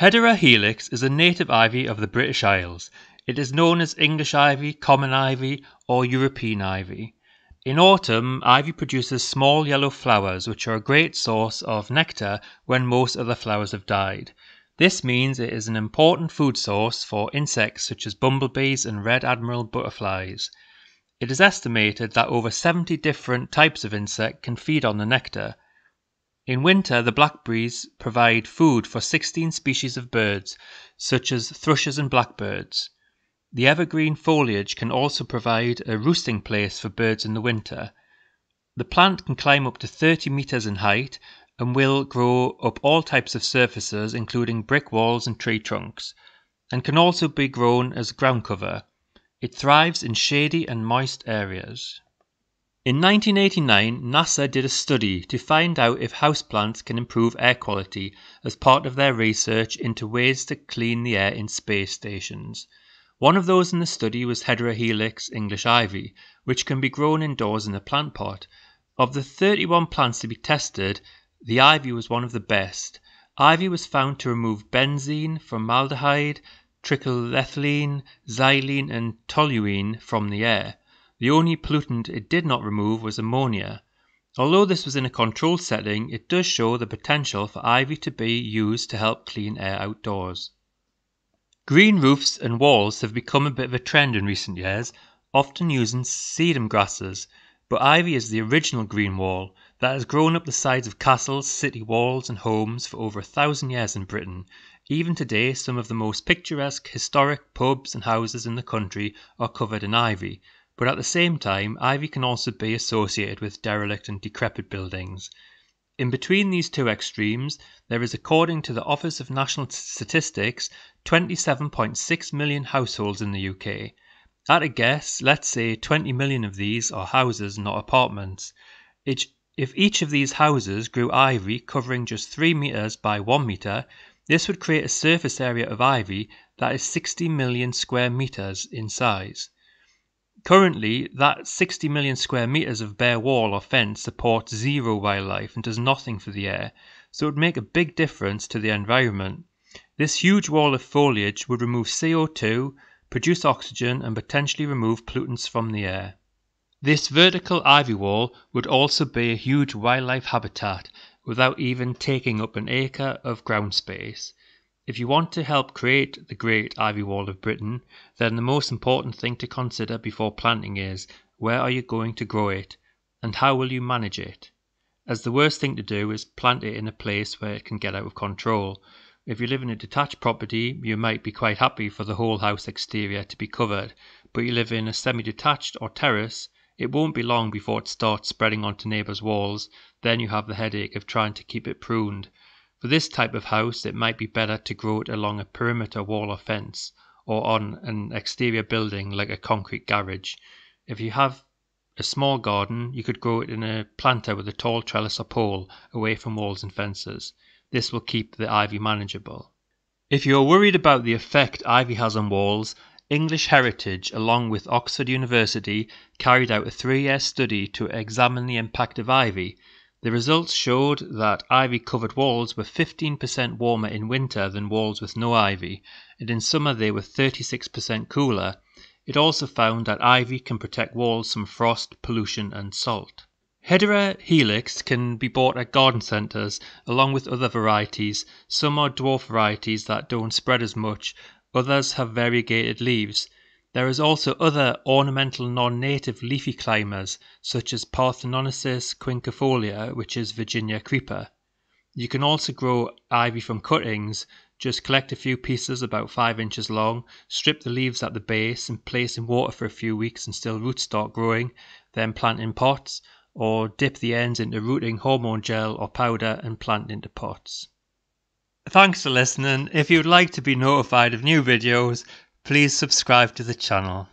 Hedera helix is a native ivy of the British Isles. It is known as English ivy, common ivy, or European ivy. In autumn ivy produces small yellow flowers which are a great source of nectar when most other flowers have died. This means it is an important food source for insects such as bumblebees and red admiral butterflies. It is estimated that over 70 different types of insect can feed on the nectar. In winter the blackberries provide food for sixteen species of birds, such as thrushes and blackbirds. The evergreen foliage can also provide a roosting place for birds in the winter. The plant can climb up to 30 meters in height and will grow up all types of surfaces including brick walls and tree trunks, and can also be grown as ground cover. It thrives in shady and moist areas. In 1989, NASA did a study to find out if houseplants can improve air quality as part of their research into ways to clean the air in space stations. One of those in the study was helix, English ivy, which can be grown indoors in a plant pot. Of the 31 plants to be tested, the ivy was one of the best. Ivy was found to remove benzene, formaldehyde, trichylethylene, xylene, and toluene from the air. The only pollutant it did not remove was ammonia. Although this was in a controlled setting, it does show the potential for ivy to be used to help clean air outdoors. Green roofs and walls have become a bit of a trend in recent years, often using sedum grasses, but ivy is the original green wall that has grown up the sides of castles, city walls, and homes for over a thousand years in Britain. Even today, some of the most picturesque historic pubs and houses in the country are covered in ivy but at the same time ivy can also be associated with derelict and decrepit buildings. In between these two extremes there is according to the Office of National Statistics 27.6 million households in the UK. At a guess, let's say 20 million of these are houses not apartments. Each, if each of these houses grew ivy covering just 3 metres by 1 metre, this would create a surface area of ivy that is 60 million square metres in size. Currently, that 60 million square meters of bare wall or fence supports zero wildlife and does nothing for the air, so it would make a big difference to the environment. This huge wall of foliage would remove CO2, produce oxygen, and potentially remove pollutants from the air. This vertical ivy wall would also be a huge wildlife habitat without even taking up an acre of ground space. If you want to help create the great ivy wall of Britain, then the most important thing to consider before planting is, where are you going to grow it, and how will you manage it? As the worst thing to do is plant it in a place where it can get out of control. If you live in a detached property, you might be quite happy for the whole house exterior to be covered, but you live in a semi detached or terrace, it won't be long before it starts spreading onto neighbours' walls, then you have the headache of trying to keep it pruned. For this type of house it might be better to grow it along a perimeter wall or fence, or on an exterior building like a concrete garage. If you have a small garden, you could grow it in a planter with a tall trellis or pole, away from walls and fences. This will keep the ivy manageable. If you are worried about the effect ivy has on walls, English Heritage, along with Oxford University, carried out a three year study to examine the impact of ivy. The results showed that ivy covered walls were 15% warmer in winter than walls with no ivy, and in summer they were 36% cooler. It also found that ivy can protect walls from frost, pollution and salt. Hedera helix can be bought at garden centres along with other varieties. Some are dwarf varieties that don't spread as much, others have variegated leaves. There is also other ornamental non-native leafy climbers such as Parthenonesis quinquefolia which is Virginia creeper. You can also grow ivy from cuttings, just collect a few pieces about 5 inches long, strip the leaves at the base and place in water for a few weeks until roots start growing, then plant in pots or dip the ends into rooting hormone gel or powder and plant into pots. Thanks for listening. If you'd like to be notified of new videos, Please subscribe to the channel.